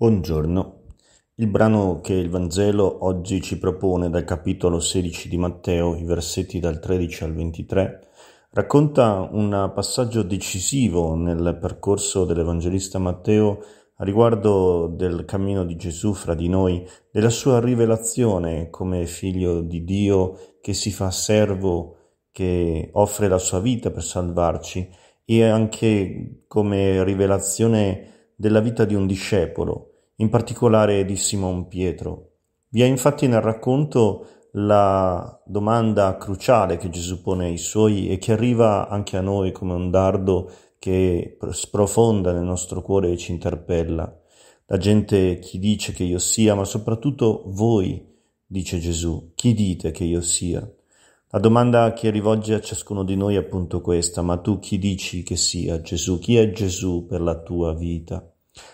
Buongiorno. Il brano che il Vangelo oggi ci propone dal capitolo 16 di Matteo, i versetti dal 13 al 23, racconta un passaggio decisivo nel percorso dell'Evangelista Matteo a riguardo del cammino di Gesù fra di noi, della sua rivelazione come figlio di Dio che si fa servo, che offre la sua vita per salvarci e anche come rivelazione della vita di un discepolo, in particolare di Simon Pietro. Vi è infatti nel racconto la domanda cruciale che Gesù pone ai suoi e che arriva anche a noi come un dardo che sprofonda nel nostro cuore e ci interpella. La gente chi dice che io sia, ma soprattutto voi, dice Gesù, chi dite che io sia? La domanda che rivolge a ciascuno di noi è appunto questa, ma tu chi dici che sia Gesù? Chi è Gesù per la tua vita?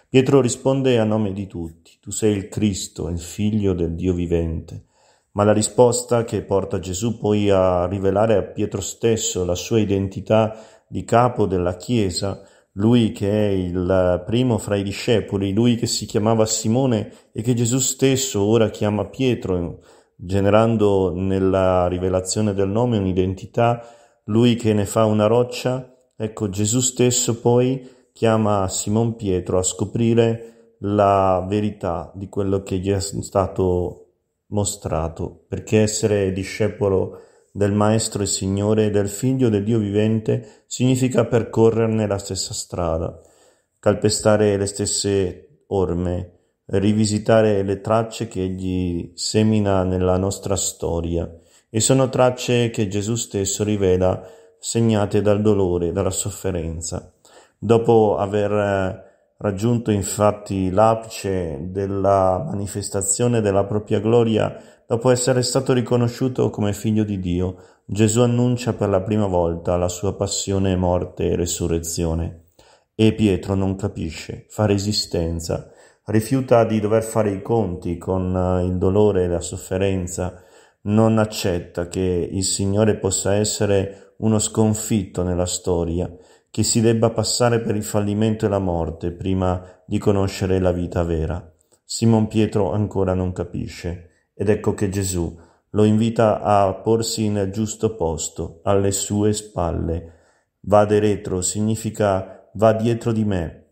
Pietro risponde a nome di tutti, tu sei il Cristo, il figlio del Dio vivente. Ma la risposta che porta Gesù poi a rivelare a Pietro stesso la sua identità di capo della Chiesa, lui che è il primo fra i discepoli, lui che si chiamava Simone e che Gesù stesso ora chiama Pietro, generando nella rivelazione del nome un'identità, lui che ne fa una roccia, ecco Gesù stesso poi chiama Simon Pietro a scoprire la verità di quello che gli è stato mostrato, perché essere discepolo del Maestro e Signore e del Figlio del Dio vivente significa percorrerne la stessa strada, calpestare le stesse orme, rivisitare le tracce che egli semina nella nostra storia e sono tracce che Gesù stesso rivela segnate dal dolore, dalla sofferenza. Dopo aver eh, raggiunto infatti l'apice della manifestazione della propria gloria, dopo essere stato riconosciuto come figlio di Dio, Gesù annuncia per la prima volta la sua passione, morte e resurrezione. E Pietro non capisce, fa resistenza, rifiuta di dover fare i conti con eh, il dolore e la sofferenza, non accetta che il Signore possa essere uno sconfitto nella storia, che si debba passare per il fallimento e la morte prima di conoscere la vita vera. Simon Pietro ancora non capisce ed ecco che Gesù lo invita a porsi nel giusto posto, alle sue spalle. Vade retro significa va dietro di me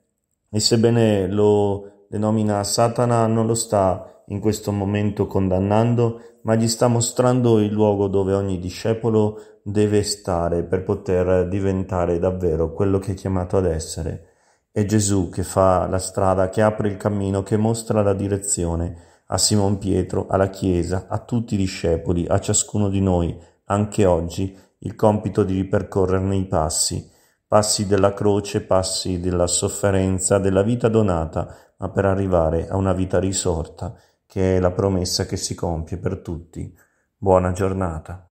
e sebbene lo denomina Satana non lo sta in questo momento condannando, ma gli sta mostrando il luogo dove ogni discepolo deve stare per poter diventare davvero quello che è chiamato ad essere. È Gesù che fa la strada, che apre il cammino, che mostra la direzione a Simon Pietro, alla Chiesa, a tutti i discepoli, a ciascuno di noi, anche oggi, il compito di ripercorrerne i passi, passi della croce, passi della sofferenza, della vita donata, ma per arrivare a una vita risorta che è la promessa che si compie per tutti. Buona giornata.